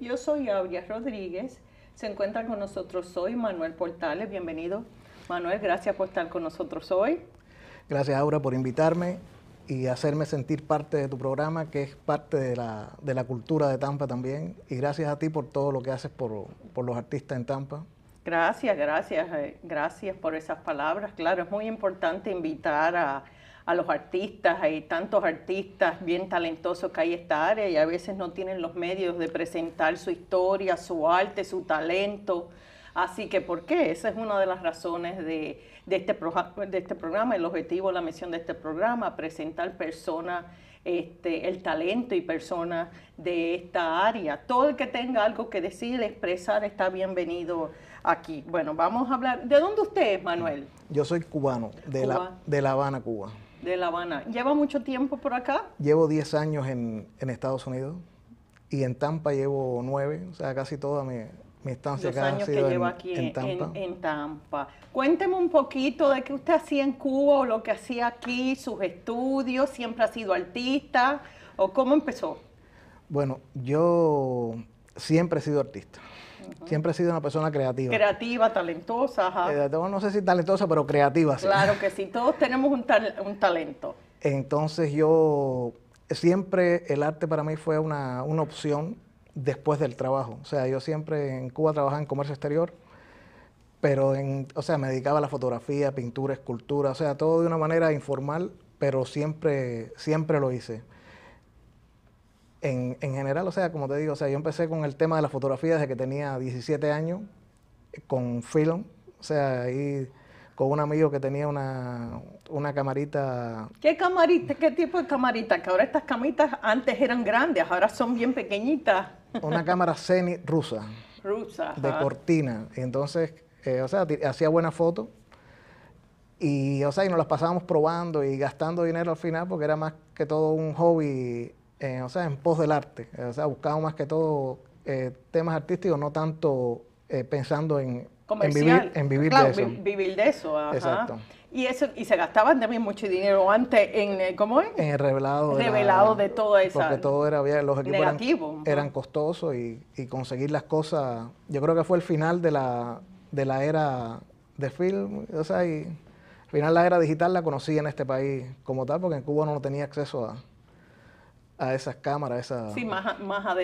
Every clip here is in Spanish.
Yo soy Aurea Rodríguez. Se encuentra con nosotros hoy Manuel Portales. Bienvenido. Manuel, gracias por estar con nosotros hoy. Gracias, Aura, por invitarme y hacerme sentir parte de tu programa, que es parte de la, cultura de Tampa también. Y gracias a ti por todo lo que haces por, los artistas en Tampa. Gracias, gracias, eh, gracias por esas palabras. Claro, es muy importante invitar a, a los artistas, hay tantos artistas bien talentosos que hay esta área y a veces no tienen los medios de presentar su historia, su arte, su talento. Así que, ¿por qué? Esa es una de las razones de, de, este, de este programa, el objetivo, la misión de este programa, presentar personas, este, el talento y personas de esta área. Todo el que tenga algo que decir, expresar, está bienvenido aquí. Bueno, vamos a hablar. ¿De dónde usted es, Manuel? Yo soy cubano, de, la, de La Habana, Cuba de La Habana. ¿Lleva mucho tiempo por acá? Llevo 10 años en, Estados Unidos y en Tampa llevo 9, o sea, casi toda mi, estancia ha sido aquí en Tampa. en, Tampa. Cuénteme un poquito de qué usted hacía en Cuba o lo que hacía aquí, sus estudios, siempre ha sido artista o cómo empezó. Bueno, yo siempre he sido artista. Siempre he sido una persona creativa. Creativa, talentosa. Eh, no sé si talentosa, pero creativa. Sí. Claro que sí, todos tenemos un, un, talento. Entonces yo, eh, siempre el arte para mí fue una, una, opción después del trabajo. O sea, yo siempre en Cuba trabajaba en comercio exterior, pero en, o sea, me dedicaba a la fotografía, pintura, escultura, o sea, todo de una manera informal, pero siempre, siempre lo hice en, en, general, o sea, como te digo, o sea, yo empecé con el tema de la fotografía desde que tenía 17 años, con film, o sea, ahí con un amigo que tenía una, camarita. ¿Qué camarita? ¿Qué tipo de camarita? Que ahora estas camitas antes eran grandes, ahora son bien pequeñitas. Una cámara semi rusa. Rusa. De cortina. Y entonces, eh, o sea, hacía buena foto. Y, o sea, y nos las pasábamos probando y gastando dinero al final porque era más que todo un hobby o sea, en pos del arte. Eh, o sea, buscaba más que todo eh, temas artísticos, no tanto eh, pensando en, vivir, vivir de eso. vivir de eso, Exacto. Y, eso, y se gastaban también mucho dinero antes en, ¿cómo es? En el revelado. de todo eso. Porque todo era, bien, los equipos eran, costosos y, conseguir las cosas, yo creo que fue el final de la, de la era de film, o sea, y al final la era digital la conocí en este país como tal, porque en Cuba no tenía acceso a, a esas cámaras, esa Sí, más, más, más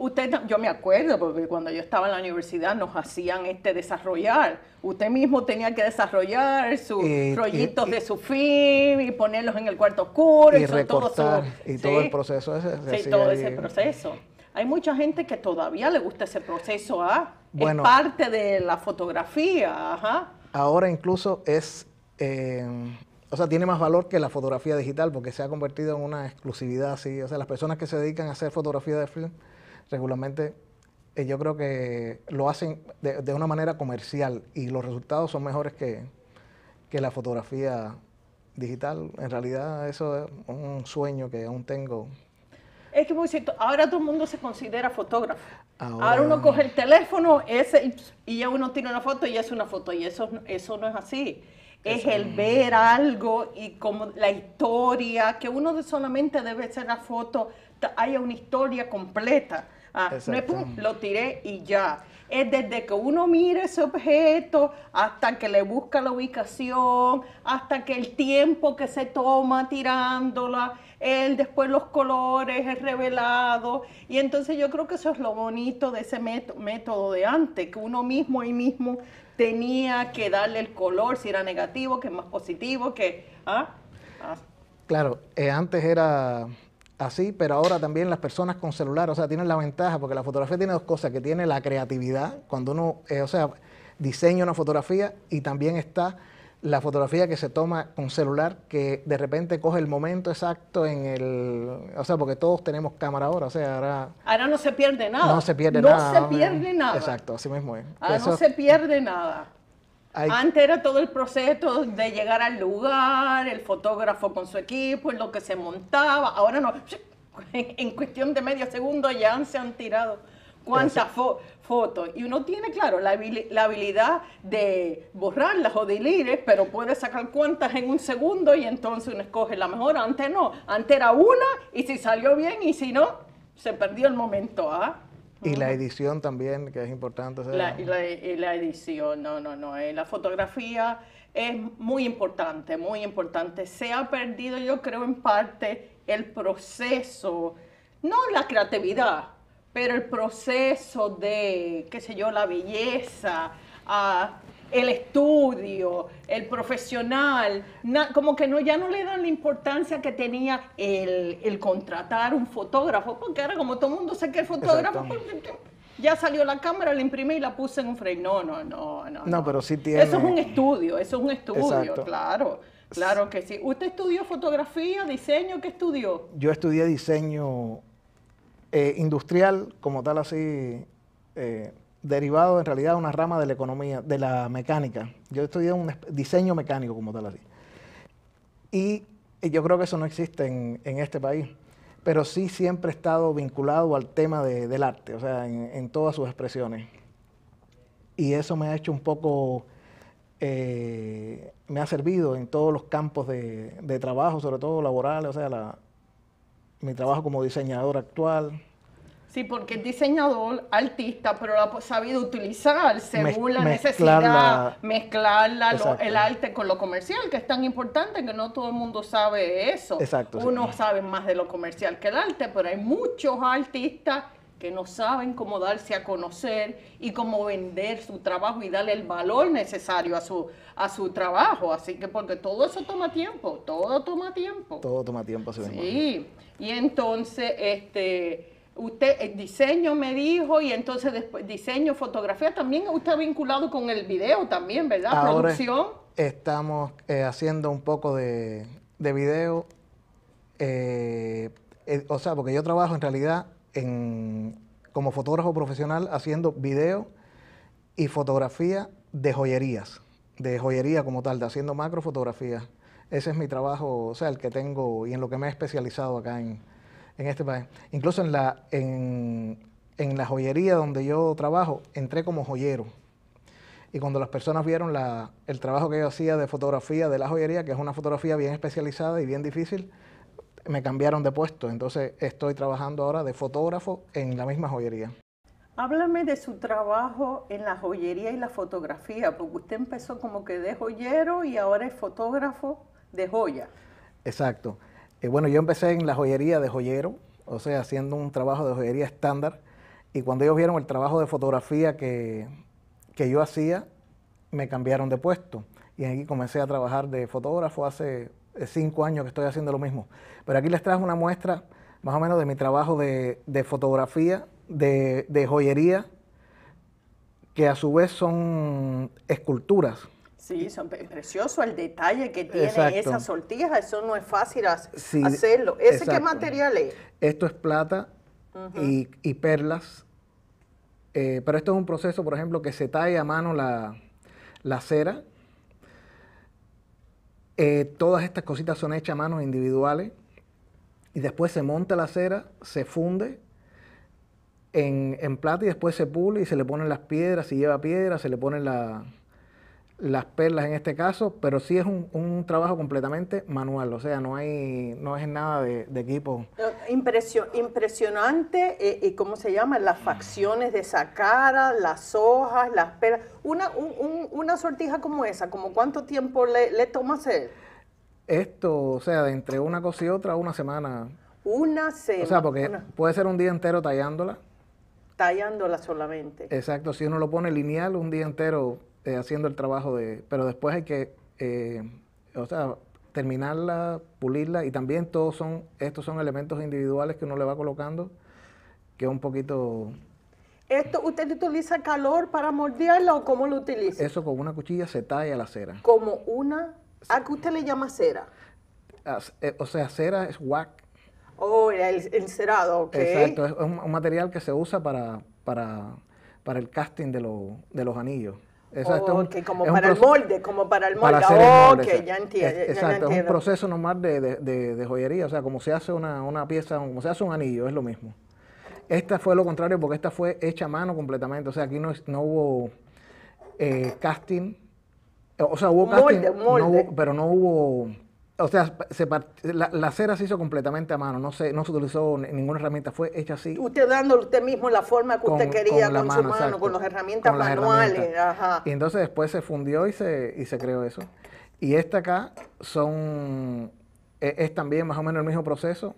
Usted, yo me acuerdo, porque cuando yo estaba en la universidad nos hacían este desarrollar. Usted mismo tenía que desarrollar sus eh, rollitos de su film y ponerlos en el cuarto oscuro. Y, todo y todo el proceso ese. Sí, todo ese proceso. Hay mucha gente que todavía le gusta ese proceso, ¿ah? es parte de la fotografía, ajá. Ahora incluso es... Eh, o sea, tiene más valor que la fotografía digital porque se ha convertido en una exclusividad así. O sea, las personas que se dedican a hacer fotografía de film regularmente eh, yo creo que lo hacen de, una manera comercial y los resultados son mejores que, que la fotografía digital. En realidad eso es un sueño que aún tengo. Es que muy pues, cierto, ahora todo el mundo se considera fotógrafo. Ahora, uno coge el teléfono ese, y ya uno tiene una foto y es una foto y eso, eso no es así es el ver algo y como la historia, que uno solamente debe ser la foto, haya una historia completa. no ah, lo tiré y ya. Es desde que uno mira ese objeto hasta que le busca la ubicación, hasta que el tiempo que se toma tirándola, el, después los colores, es revelado. Y entonces yo creo que eso es lo bonito de ese método de antes, que uno mismo ahí mismo tenía que darle el color, si era negativo, que es más positivo, que... ¿ah? ah. Claro, eh, antes era así, pero ahora también las personas con celular, o sea, tienen la ventaja, porque la fotografía tiene dos cosas, que tiene la creatividad, cuando uno, eh, o sea, diseña una fotografía y también está la fotografía que se toma con celular que de repente coge el momento exacto en el... O sea, porque todos tenemos cámara ahora, o sea, ahora... Ahora no se pierde nada. No se pierde nada. No se pierde nada. Exacto, así mismo es. Ahora no se pierde nada. Antes era todo el proceso de llegar al lugar, el fotógrafo con su equipo, lo que se montaba. Ahora no, en cuestión de medio segundo ya se han tirado cuántas fotos y uno tiene, claro, la, habilidad de borrarlas o delirar, pero puede sacar cuantas en un segundo y entonces uno escoge la mejor. Antes no, antes era una y si salió bien y si no, se perdió el momento. ¿ah? Y la edición también, que es importante. y, la, edición, no, no, no. Eh, la fotografía es muy importante, muy importante. Se ha perdido, yo creo, en parte el proceso, no la creatividad, pero el proceso de, qué sé yo, la belleza, ah, el estudio, el profesional, como que no, ya no le dan la importancia que tenía el, contratar un fotógrafo, porque ahora como todo el mundo sabe que el fotógrafo, pues, ya salió la cámara, la imprimí y la puse en un frame. No, no, no, no. No, pero sí tiene. Eso es un estudio, eso es un estudio, claro. Claro que sí. ¿Usted estudió fotografía, diseño? ¿Qué estudió? Yo estudié diseño eh, industrial como tal así eh, derivado en realidad de una rama de la economía, de la mecánica. Yo estudié un diseño mecánico como tal así. Y, yo creo que eso no existe en, en, este país, pero sí siempre he estado vinculado al tema de, del arte, o sea, en, en, todas sus expresiones. Y eso me ha hecho un poco, eh, me ha servido en todos los campos de, de trabajo, sobre todo laborales, o sea, la, mi trabajo como diseñador actual. Sí, porque es diseñador, artista, pero lo ha sabido utilizar según la necesidad, mezclar el arte con lo comercial, que es tan importante que no todo el mundo sabe eso. Exacto. Uno sabe más de lo comercial que el arte, pero hay muchos artistas que no saben cómo darse a conocer y cómo vender su trabajo y darle el valor necesario a su, a su trabajo. Así que porque todo eso toma tiempo, todo toma tiempo. Todo toma tiempo, sí. Sí, y entonces, este, usted, el diseño me dijo, y entonces después, diseño, fotografía, también usted vinculado con el video también, ¿verdad? Producción. Estamos eh, haciendo un poco de, de video, eh, eh, o sea, porque yo trabajo en realidad como fotógrafo profesional haciendo video y fotografía de joyerías, de joyería como tal, de haciendo macrofotografía. Ese es mi trabajo, o sea, el que tengo y en lo que me he especializado acá en, en este país. Incluso en la, en, en la joyería donde yo trabajo, entré como joyero. Y cuando las personas vieron la, el trabajo que yo hacía de fotografía de la joyería, que es una fotografía bien especializada y bien difícil, me cambiaron de puesto, entonces estoy trabajando ahora de fotógrafo en la misma joyería. Háblame de su trabajo en la joyería y la fotografía, porque usted empezó como que de joyero y ahora es fotógrafo de joya. Exacto. Eh, bueno, yo empecé en la joyería de joyero, o sea, haciendo un trabajo de joyería estándar, y cuando ellos vieron el trabajo de fotografía que, que yo hacía, me cambiaron de puesto. Y aquí comencé a trabajar de fotógrafo hace eh, cinco años que estoy haciendo lo mismo. Pero aquí les traje una muestra más o menos de mi trabajo de, fotografía, de, joyería, que a su vez son esculturas. Sí, son preciosos precioso el detalle que tiene esas esa eso no es fácil hacerlo. ¿Ese qué material es? Esto es plata y, perlas, eh, pero esto es un proceso, por ejemplo, que se talla a mano la, la cera, eh, todas estas cositas son hechas a manos individuales y después se monta la cera, se funde en, plata y después se pule y se le ponen las piedras, si lleva piedras, se le ponen la, las perlas en este caso, pero sí es un, un, trabajo completamente manual, o sea, no hay no es nada de, equipo. Eh, impresionante, y eh, eh, ¿cómo se llama? Las facciones de esa cara, las hojas, las perlas. Una, una sortija como esa, ¿como cuánto tiempo le, toma hacer? Esto, o sea, de entre una cosa y otra, una semana. Una semana. O sea, porque puede ser un día entero tallándola. Tallándola solamente. Exacto, si uno lo pone lineal un día entero este, haciendo el trabajo de... Pero después hay que, eh, o sea, terminarla, pulirla y también todos son, estos son elementos individuales que uno le va colocando, que es un poquito... ¿Esto usted utiliza calor para moldearla o cómo lo utiliza? Eso con una cuchilla se talla la cera. ¿Como una? ¿A qué usted le llama cera? Ah, eh, o sea, cera es wax. Oh, el, encerado, cerado, ok. Exacto, es un, material que se usa para, para, para el casting de, de los anillos. Exacto. Oh, como para el molde, como para el molde. Para el ya entiendo. exacto, es un proceso normal de, joyería, o sea, como se hace una, una, pieza, como se hace un anillo, es lo mismo. Esta fue lo contrario porque esta fue hecha a mano completamente, o sea, aquí no, no hubo eh, casting, o sea, hubo casting, pero no hubo o sea, la, cera se hizo completamente a mano, no se, no se utilizó ninguna herramienta, fue hecha así. Usted dándole usted mismo la forma que usted quería con, su mano, con las herramientas manuales. Ajá. Y entonces después se fundió y se, se creó eso. Y esta acá son, e, es, también más o menos el mismo proceso.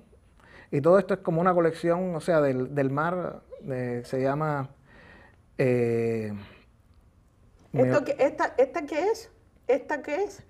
Y todo esto es como una colección, o sea, del, del mar, se llama... Eh, esta, ¿Esta qué es? ¿Esta qué es?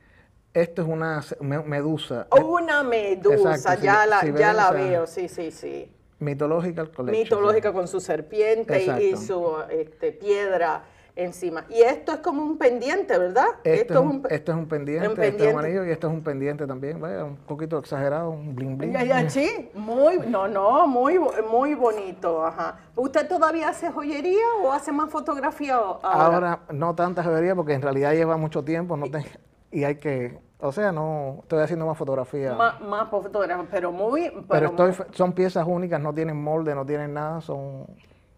esto es una medusa. Eh, una medusa, ya, la, ya la veo, sí, sí, sí. Mitológica collection. Mitológica con su serpiente y su este, piedra encima. Y esto es como un pendiente, ¿verdad? Este esto, es un, esto es un pendiente, este y esto es un pendiente también, un poquito exagerado, un bling bling. Ya, ya, sí, muy, no, no, muy, muy bonito, ajá. ¿Usted todavía hace joyería o hace más fotografía ahora? no tanta joyería porque en realidad lleva mucho tiempo, no tengo y hay que o sea, no estoy haciendo más fotografía. Más, fotografía, pero muy. Pero, son piezas únicas, no tienen molde, no tienen nada. Son.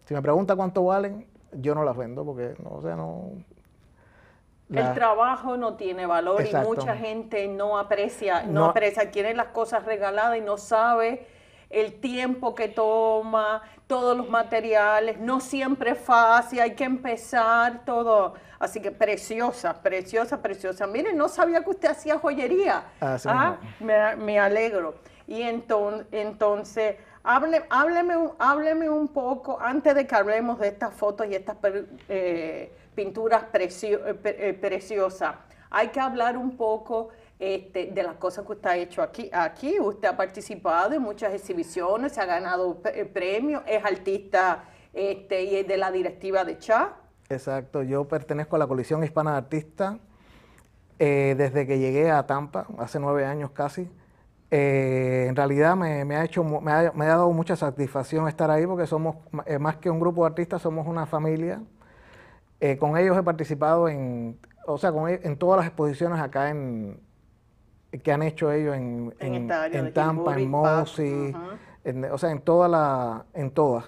Si me pregunta cuánto valen, yo no las vendo porque, no, o sea, no. el trabajo no tiene valor y mucha gente no aprecia, no, no, aprecia, quiere las cosas regaladas y no sabe el tiempo que toma, todos los materiales, no siempre es fácil, hay que empezar todo. Así que preciosa, preciosa, preciosa. Miren, no sabía que usted hacía joyería. Ah, ah, me, alegro. Y entonces, hábleme, un poco, antes de que hablemos de estas fotos y estas eh, pinturas eh, eh, preciosas, hay que hablar un poco este, de las cosas que usted ha hecho aquí. aquí. Usted ha participado en muchas exhibiciones, se ha ganado eh, premios, es artista este, y es de la directiva de CHA. Exacto, yo pertenezco a la coalición hispana de artistas. Eh, desde que llegué a Tampa, hace nueve años casi, eh, en realidad me, ha hecho, me ha, dado mucha satisfacción estar ahí porque somos, más que un grupo de artistas, somos una familia. con ellos he participado en, o sea, e, en todas las exposiciones acá en, que han hecho ellos en, Tampa, en Moses, o sea, en, toda la, en todas.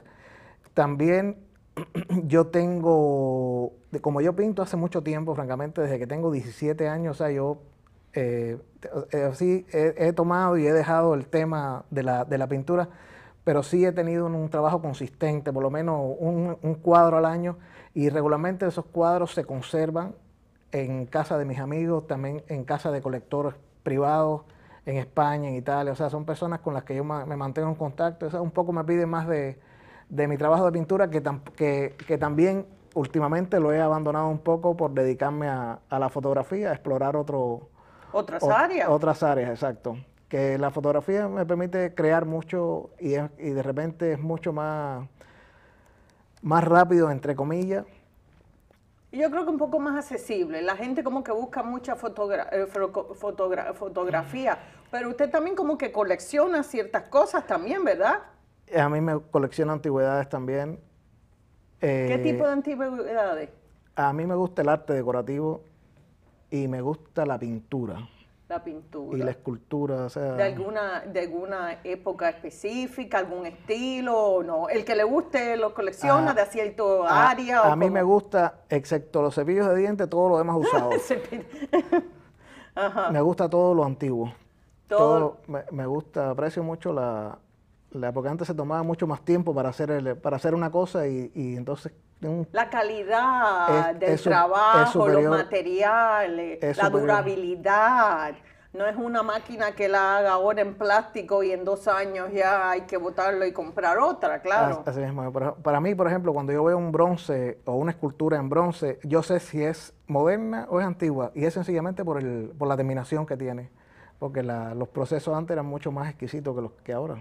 También yo tengo, como yo pinto hace mucho tiempo, francamente, desde que tengo 17 años, o sea, yo eh, eh, sí he, tomado y he dejado el tema de la, pintura, pero sí he tenido un, trabajo consistente, por lo menos un, un, cuadro al año, y regularmente esos cuadros se conservan en casa de mis amigos, también en casa de colectores privados en España, en Italia, o sea, son personas con las que yo me mantengo en contacto, Eso un poco me pide más de, mi trabajo de pintura que, que, también últimamente lo he abandonado un poco por dedicarme a, la fotografía, a explorar otro, otras áreas. Otras áreas, exacto. Que la fotografía me permite crear mucho y, y de repente es mucho más, más rápido, entre comillas, yo creo que un poco más accesible. La gente como que busca mucha eh, fotografía, pero usted también como que colecciona ciertas cosas también, ¿verdad? Eh, a mí me colecciona antigüedades también. ¿Qué eh, tipo de antigüedades? A mí me gusta el arte decorativo y me gusta la pintura la pintura. Y la escultura, De alguna, de alguna época específica, algún estilo, no. El que le guste lo colecciona de cierto área. A, mí me gusta, excepto los cepillos de dientes, todo lo demás usado. Me gusta todo lo antiguo. Todo. me, gusta, aprecio mucho la, porque antes se tomaba mucho más tiempo para hacer, para hacer una cosa y, entonces... la calidad del trabajo, los materiales, la durabilidad. No es una máquina que la haga ahora en plástico y en dos años ya hay que botarlo y comprar otra, claro. Para, mí, por ejemplo, cuando yo veo un bronce o una escultura en bronce, yo sé si es moderna o es antigua y es sencillamente por, el, por la terminación que tiene. Porque los procesos antes eran mucho más exquisitos que los que ahora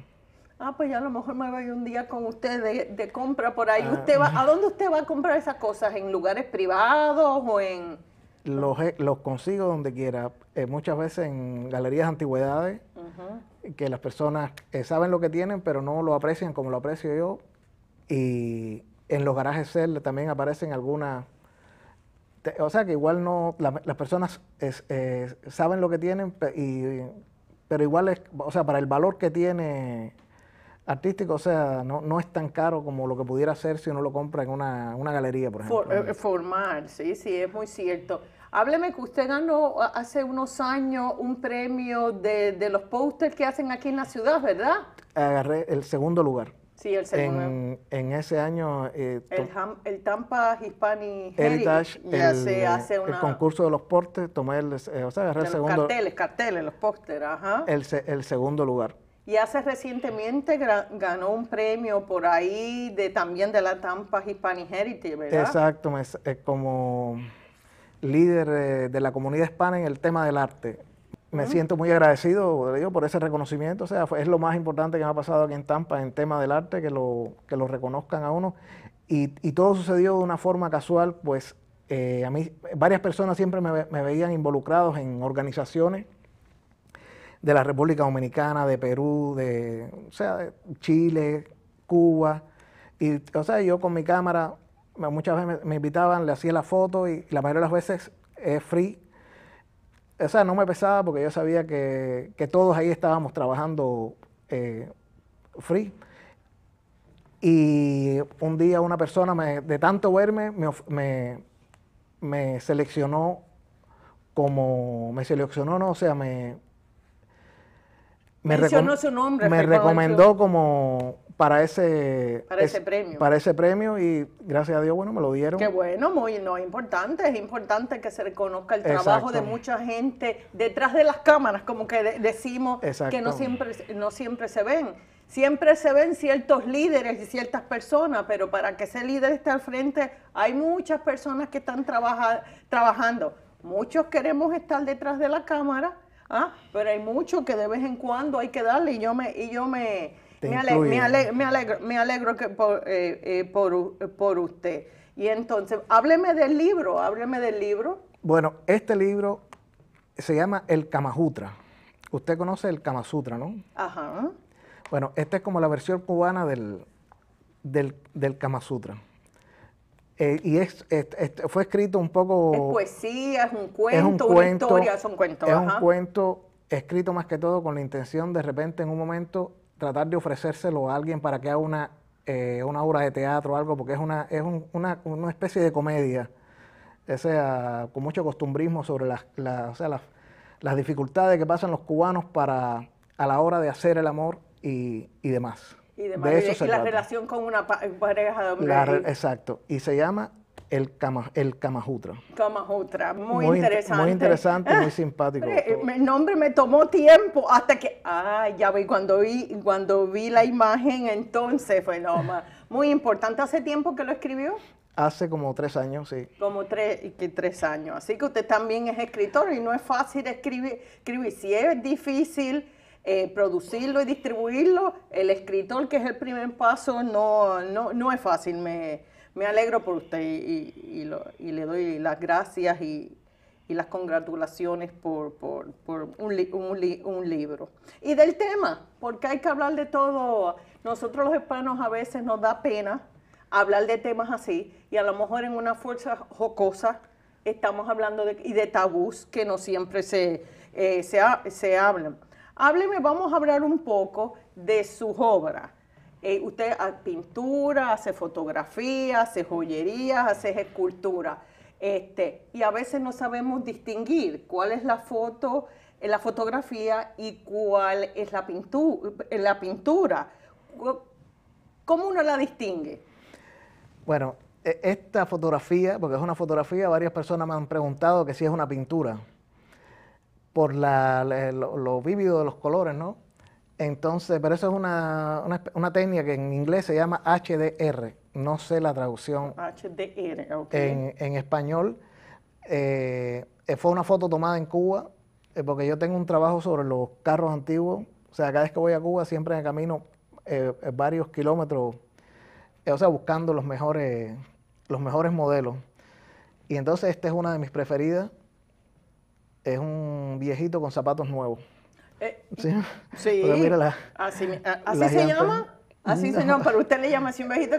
ah, pues ya a lo mejor me voy un día con usted de, compra por ahí. Ah. usted va, ¿A dónde usted va a comprar esas cosas? ¿En lugares privados o en...? Los, los consigo donde quiera, eh, muchas veces en galerías de antigüedades, que las personas eh, saben lo que tienen, pero no lo aprecian como lo aprecio yo. Y en los garajes CEL también aparecen algunas o sea que igual no, las personas eh, saben lo que tienen, pero igual, es, o sea, para el valor que tiene artístico, o sea, no, no es tan caro como lo que pudiera ser si uno lo compra en una, galería, por ejemplo. Eh, eh, sí, sí, es muy cierto. Hábleme que usted ganó eh, hace unos años un premio de, los pósters que hacen aquí en la ciudad, ¿verdad? Agarré el segundo lugar. Sí, el segundo. En, en ese año... el, Tampa Hispanic Heritage, el, concurso de los pósters, tomé el... o sea, agarré el segundo... Los carteles, carteles, los pósters, ajá. el segundo lugar y hace recientemente ganó un premio por ahí de también de la Tampa Hispanic Heritage, ¿verdad? Exacto, es, como líder eh, de la comunidad hispana en el tema del arte. Me siento muy agradecido por ese reconocimiento, o sea, es lo más importante que me ha pasado aquí en Tampa en tema del arte, que lo, que lo reconozcan a uno. Y, todo sucedió de una forma casual, pues eh, a mí varias personas siempre me, me veían involucrados en organizaciones de la República Dominicana, de Perú, de, sea, Chile, Cuba. Y, o sea, yo con mi cámara, muchas veces me, invitaban, le hacía la foto y, la mayoría de las veces es free. O sea, no me pesaba porque yo sabía que, todos ahí estábamos trabajando eh, free. Y un día una persona, me, de tanto verme, me, me, seleccionó como, me seleccionó, no, o sea, me, me recomendó como para ese, ese premio. Para ese premio y gracias a Dios, bueno, me lo dieron. Qué bueno, muy no, importante, es importante que se reconozca el trabajo de mucha gente detrás de las cámaras, como que decimos que no siempre, no siempre se ven. Siempre se ven ciertos líderes y ciertas personas, pero para que ese líder esté al frente hay muchas personas que están trabajando. Muchos queremos estar detrás de la cámara, ¿ah? pero hay mucho que de vez en cuando hay que darle y yo me, y yo me, me, alegro, me alegro que por, eh, eh, por, por, usted. Y entonces, hábleme del libro, hábleme del libro. Bueno, este libro se llama El Sutra. Usted conoce el Sutra, ¿no? Ajá. Bueno, esta es como la versión cubana del, del, del eh, y es, fue escrito un poco... Es poesía, es un cuento, una historia, es un cuento. Es un cuento escrito más que todo con la intención de repente en un momento tratar de ofrecérselo a alguien para que haga una, eh, una obra de teatro o algo, porque es una, es una, una, especie de comedia, sea, con mucho costumbrismo sobre las, las dificultades que pasan los cubanos para, a la hora de hacer el amor y, y demás y De eso y la relación con una pareja de exacto. Y se llama el, el Kamahutra. Kamahutra, muy, interesante. Muy interesante, muy simpático. El nombre me tomó tiempo hasta que, ah, ya vi, cuando vi, cuando vi la imagen entonces fue nomás. muy importante. ¿Hace tiempo que lo escribió? Hace como tres años, sí. Como tres, que tres años. Así que usted también es escritor y no es fácil escribir. escribir. Si es difícil eh, producirlo y distribuirlo, el escritor, que es el primer paso, no, no, no es fácil. Me, alegro por usted y, le doy las gracias y, las congratulaciones por, por, un, un, un, libro. Y del tema, porque hay que hablar de todo. Nosotros los hispanos a veces nos da pena hablar de temas así y a lo mejor en una fuerza jocosa estamos hablando de, y de tabús que no siempre se, eh, se, se hablan. Hábleme, vamos a hablar un poco de sus obras. Eh, usted hace pintura, hace fotografía, hace joyería, hace escultura. Este, y a veces no sabemos distinguir cuál es la foto, eh, la fotografía y cuál es la, pintu eh, la pintura. ¿Cómo uno la distingue? Bueno, e, esta fotografía, porque es una fotografía, varias personas me han preguntado que si es una pintura por lo, vívido de los colores, ¿no? Entonces, pero eso es una, una, técnica que en inglés se llama HDR, no sé la traducción. HDR, ok. En, español. Eh, eh, fue una foto tomada en Cuba, eh, porque yo tengo un trabajo sobre los carros antiguos. O sea, cada vez que voy a Cuba, siempre en camino varios kilómetros, o sea, buscando los mejores, los mejores modelos. Y entonces esta es una de mis preferidas es un viejito con zapatos nuevos. Eh, sí. sí. así, se llama. Así se llama, pero usted le llama así un viejito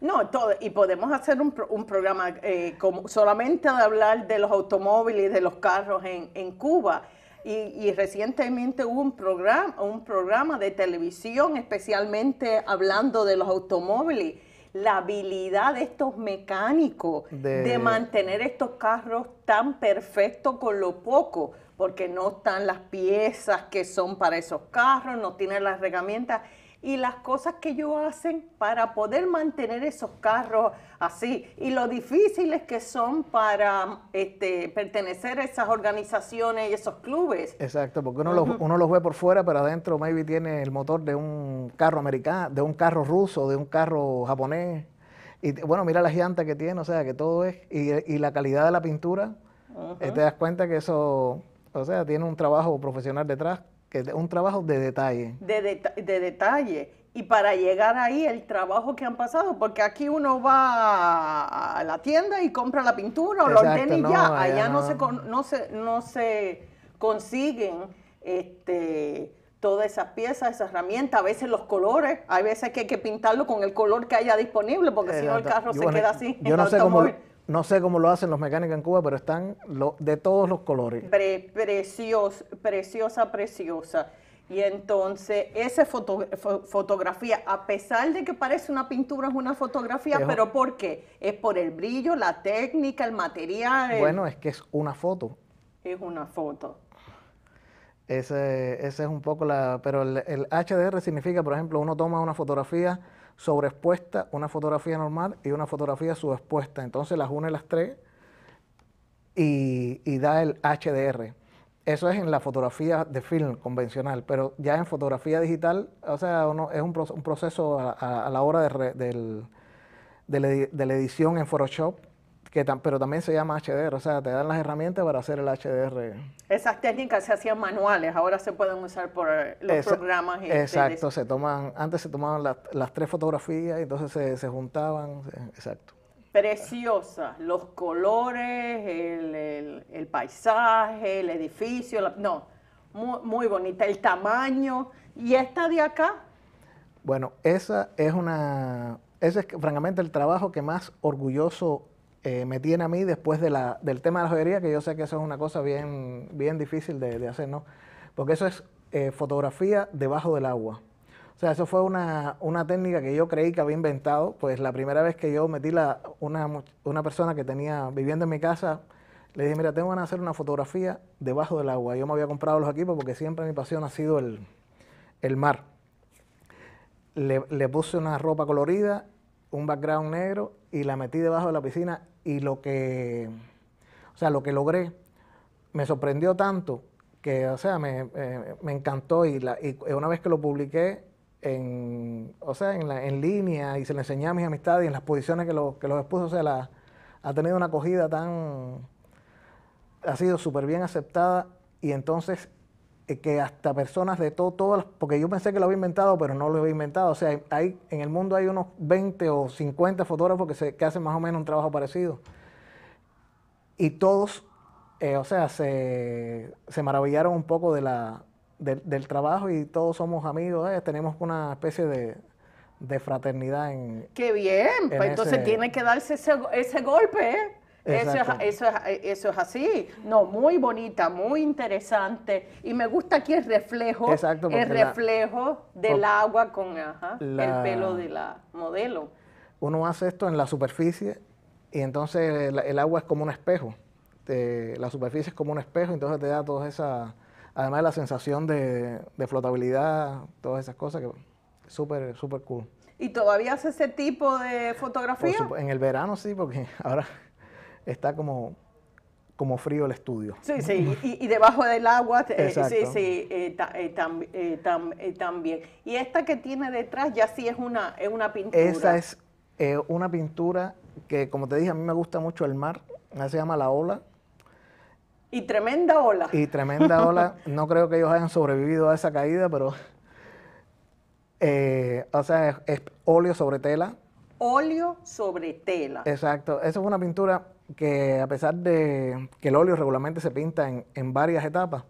no todo. Y podemos hacer un, programa eh, solamente de hablar de los automóviles, de los carros en, en Cuba. Y, y, recientemente hubo un programa, un programa de televisión especialmente hablando de los automóviles la habilidad de estos mecánicos de, mantener estos carros tan perfectos con lo poco, porque no están las piezas que son para esos carros, no tienen las herramientas y las cosas que ellos hacen para poder mantener esos carros así y lo difíciles que son para este, pertenecer a esas organizaciones y esos clubes. Exacto, porque uno, los, ve por fuera, pero adentro maybe tiene el motor de un carro americano, de un carro ruso, de un carro japonés. Y bueno, mira la llantas que tiene, o sea, que todo es, y, la calidad de la pintura, eh, te das cuenta que eso, o sea, tiene un trabajo profesional detrás que es un trabajo de detalle. De, detalle. Y para llegar ahí, el trabajo que han pasado, porque aquí uno va a la tienda y compra la pintura o lo ordena y ya. Allá, no, se, no, se, no se consiguen este, todas esas piezas, esas herramientas, a veces los colores, hay veces que hay que pintarlo con el color que haya disponible, porque si no el carro se queda así. Yo no sé cómo no sé cómo lo hacen los mecánicos en Cuba, pero están de todos los colores. Pre, preciosa, preciosa. Y entonces, esa fotografía, a pesar de que parece una pintura, es una fotografía, pero ¿por qué? Es por el brillo, la técnica, el material. Bueno, es que es una foto. Es una foto. Ese, ese es un poco la... Pero el HDR significa, por ejemplo, uno toma una fotografía sobreexpuesta, una fotografía normal y una fotografía subexpuesta. Entonces las une las tres y, da el HDR. Eso es en la fotografía de film convencional, pero ya en fotografía digital, o sea, es un, proceso a, la hora de, de, la edición en Photoshop que pero también se llama HDR, o sea, te dan las herramientas para hacer el HDR. Esas técnicas se hacían manuales, ahora se pueden usar por eh, los programas. exacto, se toman, antes se tomaban las, tres fotografías, y entonces se, juntaban, exacto. preciosa los colores, el, paisaje, el edificio, no, muy, muy bonita, el tamaño. ¿Y esta de acá? Bueno, esa es una, ese es francamente el trabajo que más orgulloso eh, me tiene a mí después del tema de la joyería, que yo sé que eso es una cosa bien, bien difícil de, hacer, ¿no? Porque eso es eh, fotografía debajo del agua. O sea, eso fue una, técnica que yo creí que había inventado, pues la primera vez que yo metí la, una, persona que tenía viviendo en mi casa, le dije, mira, tengo que hacer una fotografía debajo del agua. Yo me había comprado los equipos porque siempre mi pasión ha sido el, mar. Le, le, puse una ropa colorida un background negro y la metí debajo de la piscina y lo que, o sea, lo que logré me sorprendió tanto que, o sea, me, eh, encantó y, la, y, una vez que lo publiqué en, o sea, en, en, línea y se lo enseñé a mis amistades y en las posiciones que, que los expuso, o sea, la, ha tenido una acogida tan, ha sido súper bien aceptada y entonces eh, que hasta personas de todo, todas, porque yo pensé que lo había inventado, pero no lo había inventado. O sea, hay, en el mundo hay unos 20 o 50 fotógrafos que, se, que hacen más o menos un trabajo parecido. Y todos, eh, o sea, se, se, maravillaron un poco de la, del trabajo y todos somos amigos, eh, tenemos una especie de, de fraternidad en... ¡Qué bien! pues entonces tiene que darse ese, ese golpe, ¿eh? Eso es, eso, eh, eso así. No, muy bonita, muy interesante. Y me gusta aquí el reflejo, Exacto, el reflejo del agua con el pelo de la modelo. Uno hace esto en la superficie y entonces el, agua es como un espejo. la superficie es como un espejo, entonces te da toda esa, además de la sensación de, flotabilidad, todas esas cosas que súper, súper cool. ¿Y todavía hace ese tipo de fotografía? en el verano sí, porque ahora está como como frío el estudio. Sí, sí, y, debajo del agua, eh, sí, sí, eh, eh, también. Y esta que tiene detrás ya sí es una, es una pintura. Esa es una pintura que, como te dije, a mí me gusta mucho el mar, se llama La Ola. Y tremenda ola. Y tremenda ola. No creo que ellos hayan sobrevivido a esa caída, pero... o sea, es, es óleo sobre tela. Óleo sobre tela. Exacto. Esa es una pintura que a pesar de que el óleo regularmente se pinta en, varias etapas,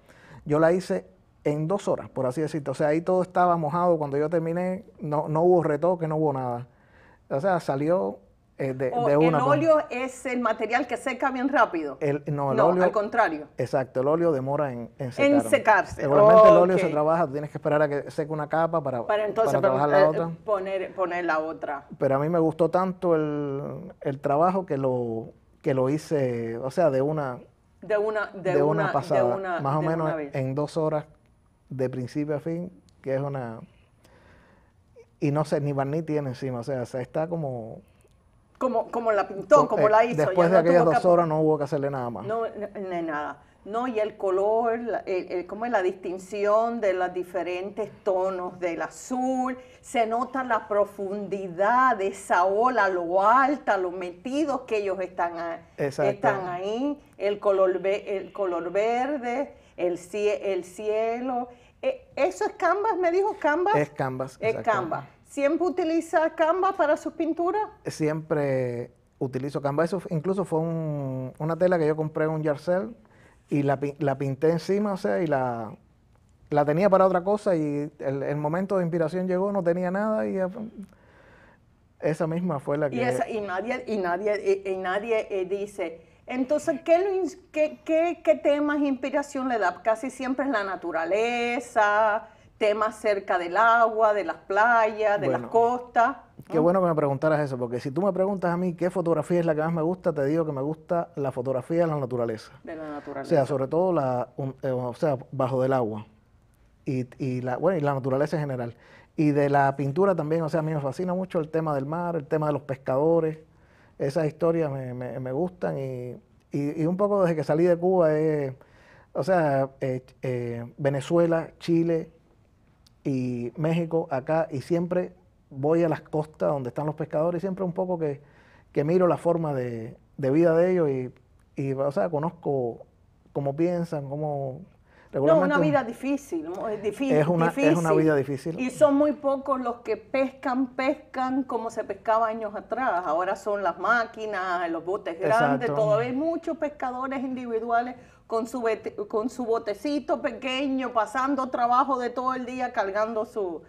yo la hice en dos horas, por así decirlo. O sea, ahí todo estaba mojado. Cuando yo terminé, no, no hubo retoque, no hubo nada. O sea, salió eh, de, de, una. El pues. óleo es el material que seca bien rápido. El, no, el no, óleo. Al contrario. Exacto, el óleo demora en, secarse. en secarse. Normalmente el óleo se trabaja, tienes que esperar a que seque una capa para, para, entonces, trabajar la eh, otra. Poner, poner la otra. Pero a mí me gustó tanto el trabajo que lo, que lo hice, o sea, de una, de una, de, una, pasada, más o menos en dos horas de principio a fin, que es una... Y no sé, ni barniz tiene encima, o sea, se está como... Como, como la pintó, como, la eh, hizo. Después de aquellas dos horas no hubo que hacerle nada más. No, no, nada. ¿no? Y el color, ¿cómo es la distinción de los diferentes tonos del azul, se nota la profundidad de esa ola, lo alta, lo metidos que ellos están, están ahí, el color, el color verde, el, cielo. Eh, ¿Eso es canvas, me dijo canvas? Es canvas. Es canvas. ¿Siempre utiliza canvas para sus pinturas? Siempre utilizo canvas. Eso incluso fue una tela que yo compré en un yarcel y la, la, pinté encima, o sea, y la, la tenía para otra cosa y el, momento de inspiración llegó, no tenía nada y esa misma fue la que... Y, esa, y nadie, y nadie, y, nadie eh, dice, entonces, ¿qué, qué, temas inspiración le da? Casi siempre es la naturaleza, temas cerca del agua, de las playas, de las costas. Qué ah. bueno que me preguntaras eso, porque si tú me preguntas a mí qué fotografía es la que más me gusta, te digo que me gusta la fotografía de la naturaleza. De la naturaleza. O sea, sobre todo la, eh, o sea, bajo del agua. Y, la, bueno, y la naturaleza en general. Y de la pintura también, o sea, a mí me fascina mucho el tema del mar, el tema de los pescadores. Esas historias me, gustan y, un poco desde que salí de Cuba, eh, o sea, eh, Venezuela, Chile y México acá y siempre voy a las costas donde están los pescadores y siempre un poco que, miro la forma de, vida de ellos y, o sea, conozco cómo piensan, cómo... no, una vida difícil, es difícil, es una, una vida difícil. Y son muy pocos los que pescan, pescan como se pescaba años atrás. Ahora son las máquinas, los botes grandes, todavía hay muchos pescadores individuales con su, con su botecito pequeño, pasando trabajo de todo el día, cargando su...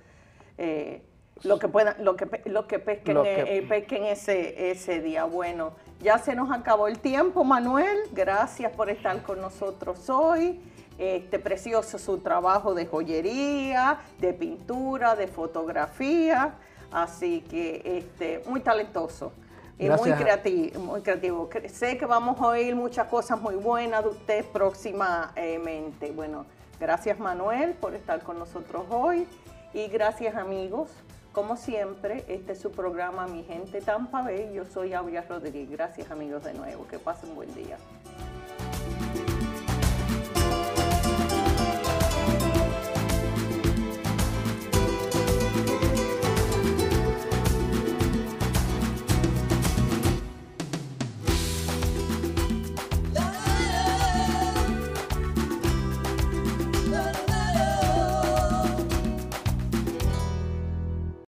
Eh, lo que puedan, lo que, lo que pesquen, eh, eh, pesquen ese, ese día. Bueno, ya se nos acabó el tiempo, Manuel. Gracias por estar con nosotros hoy. Este precioso su trabajo de joyería, de pintura, de fotografía. Así que este, muy talentoso. Y muy creativo, muy creativo. Sé que vamos a oír muchas cosas muy buenas de usted próximamente. Bueno, Gracias Manuel por estar con nosotros hoy y gracias amigos como siempre, este es su programa Mi Gente Tampa Bay. Yo soy Aurea Rodríguez. Gracias amigos de nuevo. Que pasen buen día.